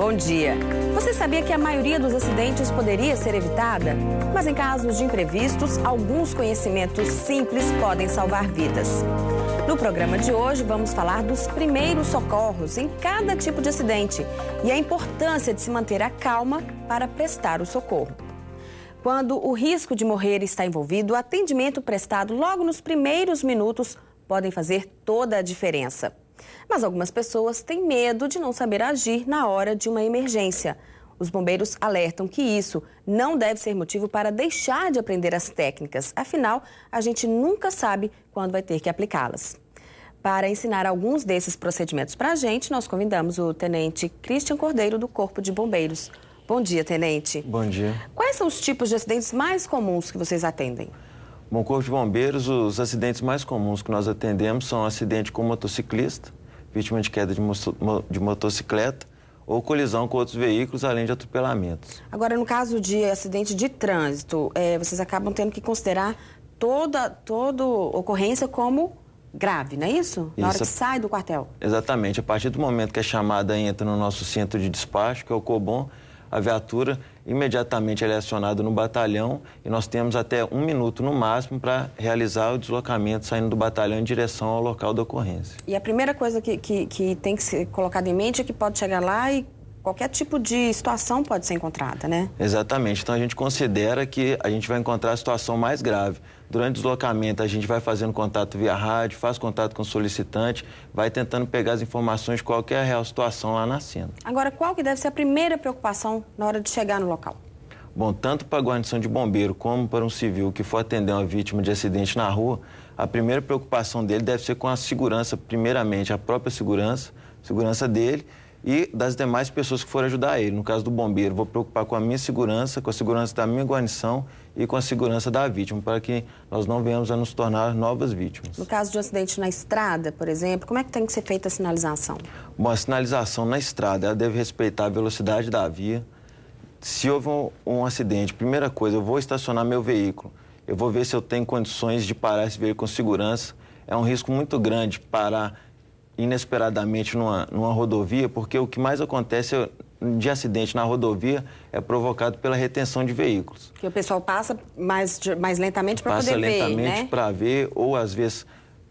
Bom dia. Você sabia que a maioria dos acidentes poderia ser evitada? Mas em casos de imprevistos, alguns conhecimentos simples podem salvar vidas. No programa de hoje, vamos falar dos primeiros socorros em cada tipo de acidente e a importância de se manter a calma para prestar o socorro. Quando o risco de morrer está envolvido, o atendimento prestado logo nos primeiros minutos podem fazer toda a diferença mas algumas pessoas têm medo de não saber agir na hora de uma emergência. Os bombeiros alertam que isso não deve ser motivo para deixar de aprender as técnicas, afinal, a gente nunca sabe quando vai ter que aplicá-las. Para ensinar alguns desses procedimentos para a gente, nós convidamos o tenente Christian Cordeiro, do Corpo de Bombeiros. Bom dia, tenente. Bom dia. Quais são os tipos de acidentes mais comuns que vocês atendem? Bom, Corpo de Bombeiros, os acidentes mais comuns que nós atendemos são acidente com motociclista, vítima de queda de, de motocicleta ou colisão com outros veículos, além de atropelamentos. Agora, no caso de acidente de trânsito, é, vocês acabam tendo que considerar toda, toda ocorrência como grave, não é isso? Na isso, hora que sai do quartel. Exatamente. A partir do momento que a chamada entra no nosso centro de despacho, que é o COBON, a viatura imediatamente ele é acionado no batalhão e nós temos até um minuto no máximo para realizar o deslocamento saindo do batalhão em direção ao local da ocorrência. E a primeira coisa que, que, que tem que ser colocada em mente é que pode chegar lá e qualquer tipo de situação pode ser encontrada, né? Exatamente. Então a gente considera que a gente vai encontrar a situação mais grave. Durante o deslocamento, a gente vai fazendo contato via rádio, faz contato com o solicitante, vai tentando pegar as informações de qual é a real situação lá na cena. Agora, qual que deve ser a primeira preocupação na hora de chegar no local? Bom, tanto para a guarnição de bombeiro como para um civil que for atender uma vítima de acidente na rua, a primeira preocupação dele deve ser com a segurança, primeiramente, a própria segurança, segurança dele e das demais pessoas que foram ajudar ele. No caso do bombeiro, vou preocupar com a minha segurança, com a segurança da minha guarnição e com a segurança da vítima, para que nós não venhamos a nos tornar novas vítimas. No caso de um acidente na estrada, por exemplo, como é que tem que ser feita a sinalização? Bom, a sinalização na estrada, ela deve respeitar a velocidade da via. Se houve um, um acidente, primeira coisa, eu vou estacionar meu veículo. Eu vou ver se eu tenho condições de parar esse veículo com segurança. É um risco muito grande parar inesperadamente numa, numa rodovia, porque o que mais acontece de acidente na rodovia é provocado pela retenção de veículos. Que o pessoal passa mais, mais lentamente para poder ver, Passa lentamente né? para ver, ou às vezes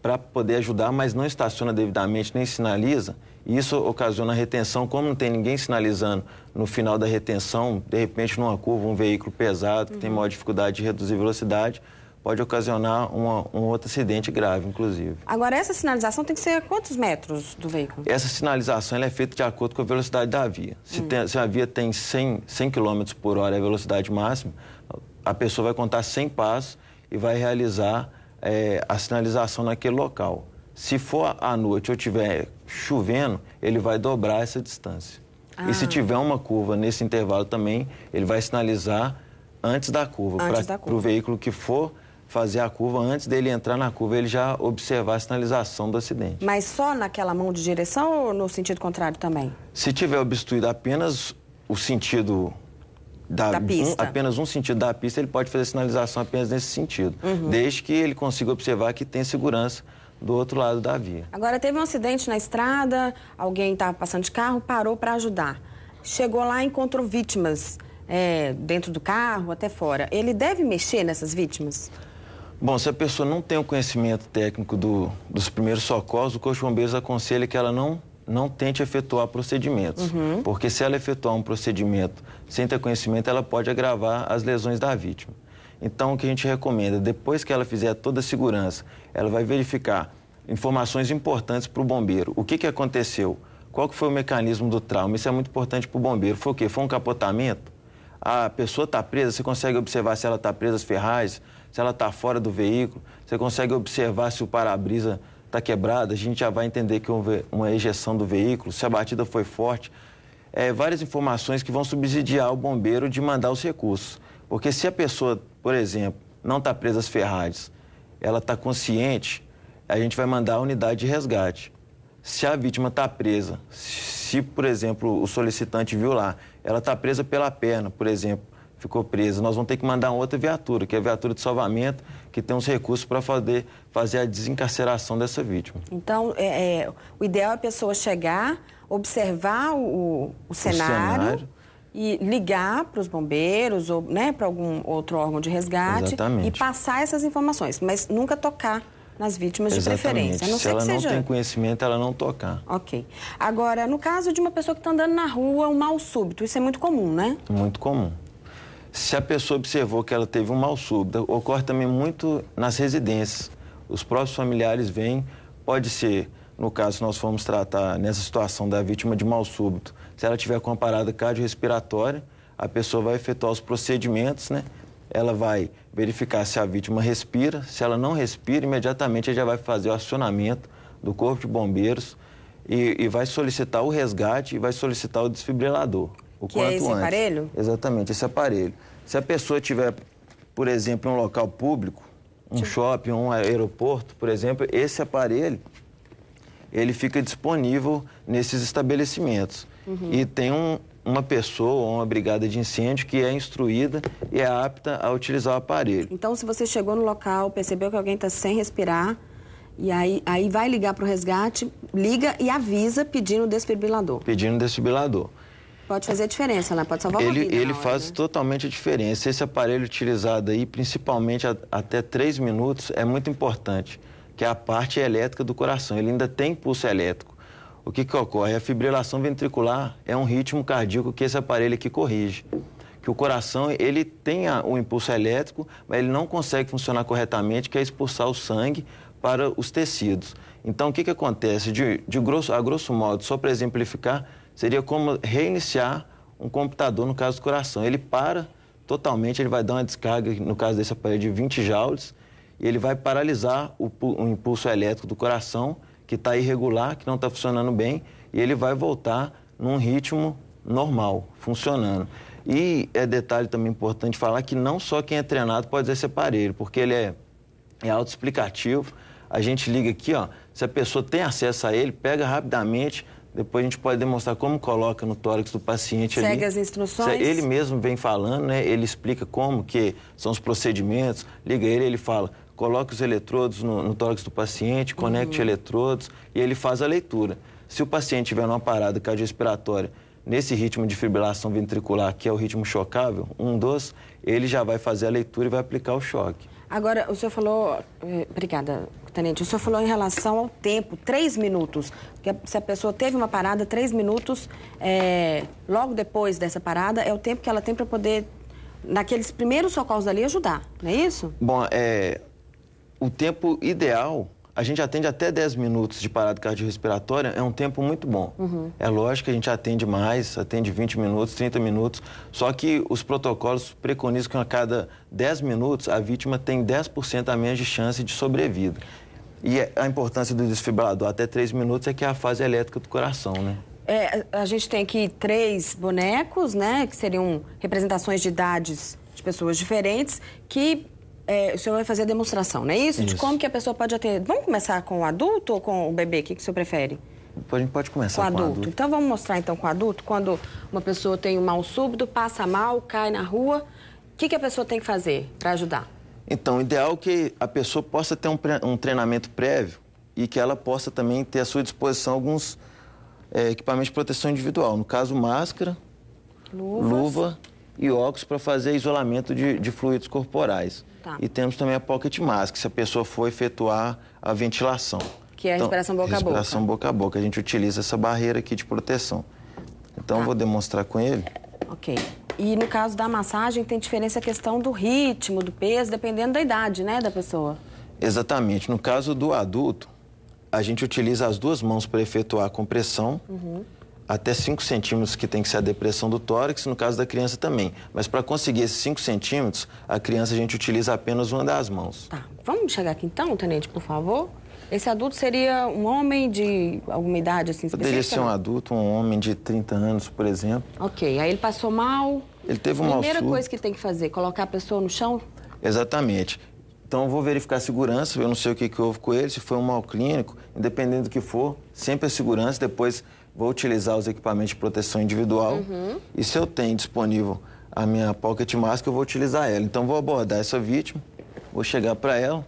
para poder ajudar, mas não estaciona devidamente nem sinaliza. E isso ocasiona retenção, como não tem ninguém sinalizando no final da retenção, de repente numa curva um veículo pesado que uhum. tem maior dificuldade de reduzir velocidade, pode ocasionar uma, um outro acidente grave, inclusive. Agora, essa sinalização tem que ser a quantos metros do veículo? Essa sinalização é feita de acordo com a velocidade da via. Se, hum. tem, se a via tem 100, 100 km por hora, é a velocidade máxima, a pessoa vai contar 100 passos e vai realizar é, a sinalização naquele local. Se for à noite ou tiver chovendo, ele vai dobrar essa distância. Ah. E se ah. tiver uma curva nesse intervalo também, ele vai sinalizar antes da curva, para o veículo que for fazer a curva, antes dele entrar na curva, ele já observar a sinalização do acidente. Mas só naquela mão de direção ou no sentido contrário também? Se tiver obstruído apenas o sentido da, da pista. Um, apenas um sentido da pista, ele pode fazer a sinalização apenas nesse sentido, uhum. desde que ele consiga observar que tem segurança do outro lado da via. Agora, teve um acidente na estrada, alguém estava tá passando de carro, parou para ajudar. Chegou lá e encontrou vítimas é, dentro do carro, até fora. Ele deve mexer nessas vítimas? Bom, se a pessoa não tem o conhecimento técnico do, dos primeiros socorros, o Corpo de Bombeiros aconselha que ela não, não tente efetuar procedimentos. Uhum. Porque se ela efetuar um procedimento sem ter conhecimento, ela pode agravar as lesões da vítima. Então, o que a gente recomenda, depois que ela fizer toda a segurança, ela vai verificar informações importantes para o bombeiro. O que, que aconteceu? Qual que foi o mecanismo do trauma? Isso é muito importante para o bombeiro. Foi o quê? Foi um capotamento? A pessoa está presa, você consegue observar se ela está presa às ferragens, se ela está fora do veículo, você consegue observar se o para-brisa está quebrado, a gente já vai entender que houve uma ejeção do veículo, se a batida foi forte. É, várias informações que vão subsidiar o bombeiro de mandar os recursos. Porque se a pessoa, por exemplo, não está presa às ferragens, ela está consciente, a gente vai mandar a unidade de resgate. Se a vítima está presa, se, por exemplo, o solicitante viu lá, ela está presa pela perna, por exemplo, ficou presa. Nós vamos ter que mandar outra viatura, que é a viatura de salvamento, que tem os recursos para fazer, fazer a desencarceração dessa vítima. Então, é, é, o ideal é a pessoa chegar, observar o, o cenário. O cenário e ligar para os bombeiros ou né, para algum outro órgão de resgate Exatamente. e passar essas informações, mas nunca tocar nas vítimas Exatamente. de preferência. A não Se ela não seja... tem conhecimento, ela não tocar. Ok. Agora, no caso de uma pessoa que está andando na rua, um mal súbito, isso é muito comum, né? Muito comum. Se a pessoa observou que ela teve um mal súbito, ocorre também muito nas residências. Os próprios familiares vêm, pode ser, no caso, nós formos tratar nessa situação da vítima de mal súbito, se ela tiver com a parada cardiorrespiratória, a pessoa vai efetuar os procedimentos, né? Ela vai verificar se a vítima respira. Se ela não respira, imediatamente ela já vai fazer o acionamento do Corpo de Bombeiros e, e vai solicitar o resgate e vai solicitar o desfibrilador. O que é quanto é esse antes. aparelho? Exatamente, esse aparelho. Se a pessoa tiver, por exemplo, em um local público, um shopping, um aeroporto, por exemplo, esse aparelho, ele fica disponível nesses estabelecimentos. Uhum. E tem um, uma pessoa uma brigada de incêndio que é instruída e é apta a utilizar o aparelho. Então, se você chegou no local, percebeu que alguém está sem respirar, e aí, aí vai ligar para o resgate, liga e avisa pedindo desfibrilador. Pedindo desfibrilador. Pode fazer a diferença, né? Pode salvar ele, uma vida. Ele hora, faz né? totalmente a diferença. Esse aparelho utilizado aí, principalmente a, até 3 minutos, é muito importante, que é a parte elétrica do coração. Ele ainda tem pulso elétrico. O que, que ocorre? A fibrilação ventricular é um ritmo cardíaco que esse aparelho aqui corrige. Que o coração, ele tem o um impulso elétrico, mas ele não consegue funcionar corretamente, que é expulsar o sangue para os tecidos. Então, o que, que acontece? De, de grosso, a grosso modo, só para exemplificar, Seria como reiniciar um computador no caso do coração. Ele para totalmente, ele vai dar uma descarga, no caso desse aparelho, de 20 joules, e ele vai paralisar o, o impulso elétrico do coração, que está irregular, que não está funcionando bem, e ele vai voltar num ritmo normal, funcionando. E é detalhe também importante falar que não só quem é treinado pode usar esse aparelho, porque ele é, é autoexplicativo. A gente liga aqui, ó, se a pessoa tem acesso a ele, pega rapidamente, depois a gente pode demonstrar como coloca no tórax do paciente Segue ali. as instruções. Ele mesmo vem falando, né? Ele explica como que são os procedimentos. Liga ele, ele fala, coloque os eletrodos no, no tórax do paciente, conecte uhum. eletrodos e ele faz a leitura. Se o paciente tiver uma parada cardiorrespiratória nesse ritmo de fibrilação ventricular, que é o ritmo chocável, um dois, ele já vai fazer a leitura e vai aplicar o choque. Agora, o senhor falou. Eh, obrigada, Tenente. O senhor falou em relação ao tempo, três minutos. que se a pessoa teve uma parada, três minutos, é, logo depois dessa parada, é o tempo que ela tem para poder, naqueles primeiros socorros ali, ajudar, não é isso? Bom, é, o tempo ideal a gente atende até 10 minutos de parada cardiorrespiratória, é um tempo muito bom. Uhum. É lógico que a gente atende mais, atende 20 minutos, 30 minutos, só que os protocolos preconizam que a cada 10 minutos a vítima tem 10% a menos de chance de sobrevida. E é, a importância do desfibrilador até 3 minutos é que é a fase elétrica do coração, né? É, a gente tem aqui três bonecos, né, que seriam representações de idades de pessoas diferentes, que é, o senhor vai fazer a demonstração, não é isso? isso? De como que a pessoa pode atender. Vamos começar com o adulto ou com o bebê? O que, que o senhor prefere? A gente pode começar com, o adulto. adulto. Então vamos mostrar então com o adulto. Quando uma pessoa tem um mal súbito, passa mal, cai na rua, o que, que a pessoa tem que fazer para ajudar? Então, o ideal é que a pessoa possa ter um, um treinamento prévio e que ela possa também ter à sua disposição alguns é, equipamentos de proteção individual. No caso, máscara, Luvas. luva e óculos para fazer isolamento de, de fluidos corporais. Tá. E temos também a pocket mask, se a pessoa for efetuar a ventilação. Que é a então, respiração então, boca a boca. Respiração boca a boca. A gente utiliza essa barreira aqui de proteção. Então, tá. vou demonstrar com ele. Ok. E no caso da massagem, tem diferença a questão do ritmo, do peso, dependendo da idade, né, da pessoa? Exatamente. No caso do adulto, a gente utiliza as duas mãos para efetuar a compressão. Uhum até 5 centímetros, que tem que ser a depressão do tórax, no caso da criança também. Mas para conseguir esses 5 centímetros, a criança a gente utiliza apenas uma das mãos. Tá. Vamos chegar aqui então, Tenente, por favor? Esse adulto seria um homem de alguma idade assim específica? Poderia ser um adulto, um homem de 30 anos, por exemplo. Ok, aí ele passou mal. Ele teve um mal Primeira coisa que tem que fazer, colocar a pessoa no chão? Exatamente. Então, eu vou verificar a segurança, eu não sei o que, que houve com ele, se foi um mal clínico, independente do que for, sempre a segurança, depois vou utilizar os equipamentos de proteção individual uhum. e se eu tenho disponível a minha pocket mask, eu vou utilizar ela. Então, vou abordar essa vítima, vou chegar para ela,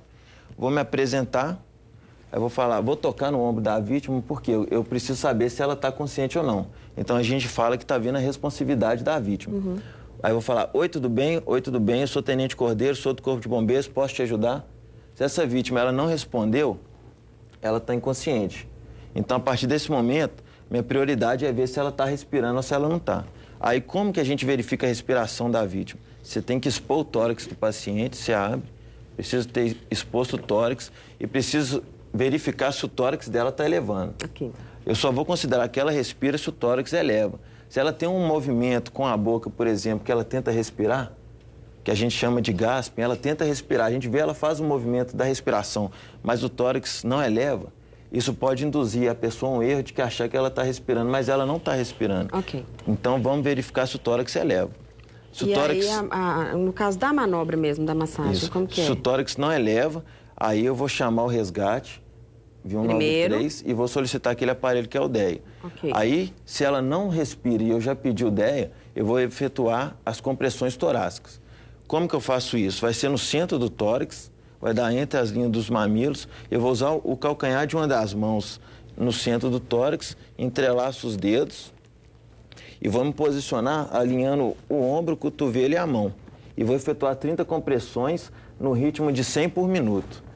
vou me apresentar, eu vou falar, vou tocar no ombro da vítima, porque eu, eu preciso saber se ela está consciente ou não. Então, a gente fala que está vindo a responsividade da vítima. Uhum. Aí eu vou falar, oi, tudo bem? Oi, tudo bem? Eu sou Tenente Cordeiro, sou do Corpo de Bombeiros, posso te ajudar? Se essa vítima ela não respondeu, ela está inconsciente. Então, a partir desse momento, minha prioridade é ver se ela está respirando ou se ela não está. Aí como que a gente verifica a respiração da vítima? Você tem que expor o tórax do paciente, se abre, preciso ter exposto o tórax e preciso verificar se o tórax dela está elevando. Eu só vou considerar que ela respira se o tórax eleva. Se ela tem um movimento com a boca, por exemplo, que ela tenta respirar, que a gente chama de gasping, ela tenta respirar, a gente vê ela faz o um movimento da respiração, mas o tórax não eleva, isso pode induzir a pessoa a um erro de que achar que ela está respirando, mas ela não está respirando. Ok. Então vamos verificar se o tórax é eleva. Se e tórax... aí, a, a, no caso da manobra mesmo, da massagem, isso. como que é? Se o tórax não eleva, é aí eu vou chamar o resgate, 193, Primeiro. e vou solicitar aquele aparelho que é o DEA. Okay. Aí, se ela não respira e eu já pedi o DEA, eu vou efetuar as compressões torácicas. Como que eu faço isso? Vai ser no centro do tórax, vai dar entre as linhas dos mamilos. Eu vou usar o calcanhar de uma das mãos no centro do tórax, entrelaço os dedos e vou me posicionar alinhando o ombro, o cotovelo e a mão. E vou efetuar 30 compressões no ritmo de 100 por minuto.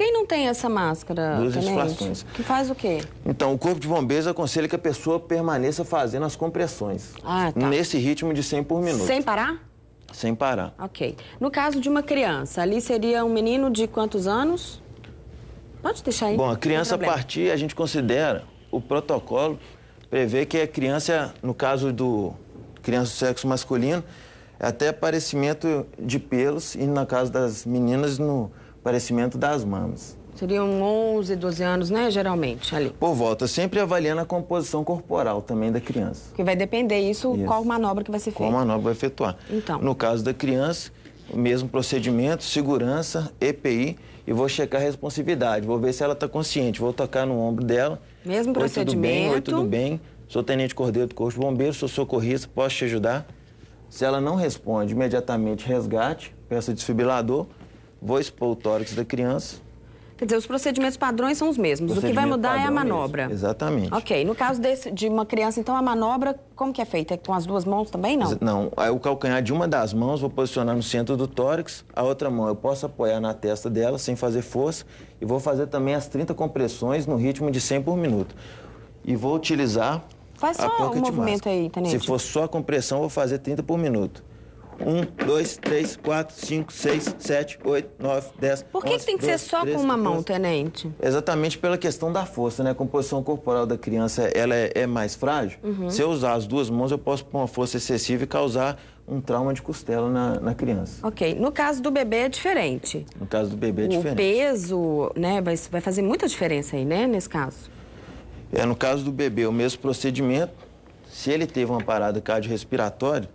Quem não tem essa máscara? Duas tenente, Que faz o quê? Então, o Corpo de Bombeiros aconselha que a pessoa permaneça fazendo as compressões. Ah, tá. Nesse ritmo de 100 por minuto. Sem parar? Sem parar. Ok. No caso de uma criança, ali seria um menino de quantos anos? Pode deixar aí. Bom, a criança a partir, a gente considera, o protocolo prevê que a criança, no caso do criança do sexo masculino, é até aparecimento de pelos, e no caso das meninas, no aparecimento das mamas. Seriam 11, 12 anos, né, geralmente, ali. Por volta, sempre avaliando a composição corporal também da criança. Que vai depender isso, isso. qual manobra que vai ser feita. Qual manobra vai efetuar. Então. No caso da criança, o mesmo procedimento, segurança, EPI, e vou checar a responsividade, vou ver se ela está consciente, vou tocar no ombro dela. Mesmo procedimento. Oi, tudo bem, oi, tudo bem. Sou tenente cordeiro do Corpo de Bombeiros, sou socorrista, posso te ajudar? Se ela não responde, imediatamente resgate, peça desfibrilador vou expor o tórax da criança. Quer dizer, os procedimentos padrões são os mesmos. O que vai mudar é a manobra. Mesmo. Exatamente. Ok. No caso desse, de uma criança, então a manobra, como que é feita? É com as duas mãos também, não? Não. o calcanhar de uma das mãos, vou posicionar no centro do tórax, a outra mão eu posso apoiar na testa dela sem fazer força e vou fazer também as 30 compressões no ritmo de 100 por minuto. E vou utilizar. Faz só o um movimento aí, Tenente. Se for só a compressão, vou fazer 30 por minuto. 1, 2, 3, 4, 5, 6, 7, 8, 9, 10. Por que, 11, que tem que 12, ser só 13, com uma mão, tenente? Exatamente pela questão da força, né? A composição corporal da criança ela é, é mais frágil. Uhum. Se eu usar as duas mãos, eu posso pôr uma força excessiva e causar um trauma de costela na, na, criança. Ok. No caso do bebê é diferente. No caso do bebê é o diferente. O peso, né, vai, vai fazer muita diferença aí, né, nesse caso? É, no caso do bebê, o mesmo procedimento. Se ele teve uma parada cardiorrespiratória,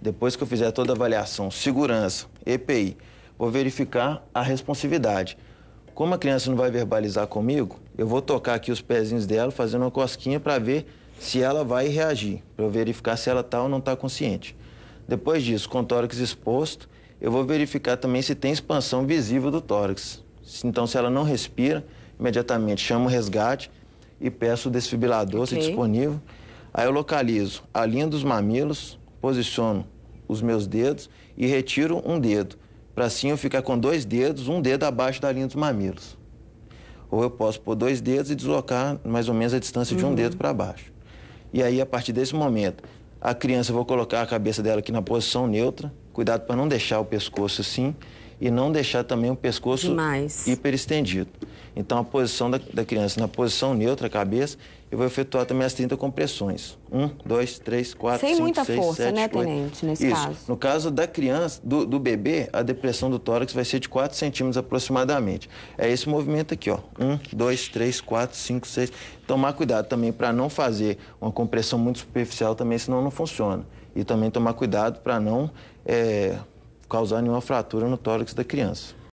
depois que eu fizer toda a avaliação, segurança, EPI, vou verificar a responsividade. Como a criança não vai verbalizar comigo, eu vou tocar aqui os pezinhos dela, fazendo uma cosquinha para ver se ela vai reagir, para eu verificar se ela está ou não está consciente. Depois disso, com o tórax exposto, eu vou verificar também se tem expansão visível do tórax. Então, se ela não respira, imediatamente chamo o resgate e peço o desfibrilador, okay. se disponível. Aí eu localizo a linha dos mamilos, posiciono os meus dedos e retiro um dedo. Para assim eu ficar com dois dedos, um dedo abaixo da linha dos mamilos. Ou eu posso pôr dois dedos e deslocar mais ou menos a distância uhum. de um uhum. dedo para baixo. E aí, a partir desse momento, a criança, eu vou colocar a cabeça dela aqui na posição neutra, cuidado para não deixar o pescoço assim e não deixar também o pescoço Demais. hiper estendido. Então, a posição da, da criança na posição neutra, cabeça, eu vou efetuar também as 30 compressões. Um, dois, três, quatro, Sem cinco, muita seis, força, sete, né, oito. tenente, nesse Isso. caso? No caso da criança, do, do, bebê, a depressão do tórax vai ser de 4 centímetros aproximadamente. É esse movimento aqui, ó. Um, dois, três, quatro, cinco, seis. Tomar cuidado também para não fazer uma compressão muito superficial também, senão não funciona. E também tomar cuidado para não é, causar nenhuma fratura no tórax da criança.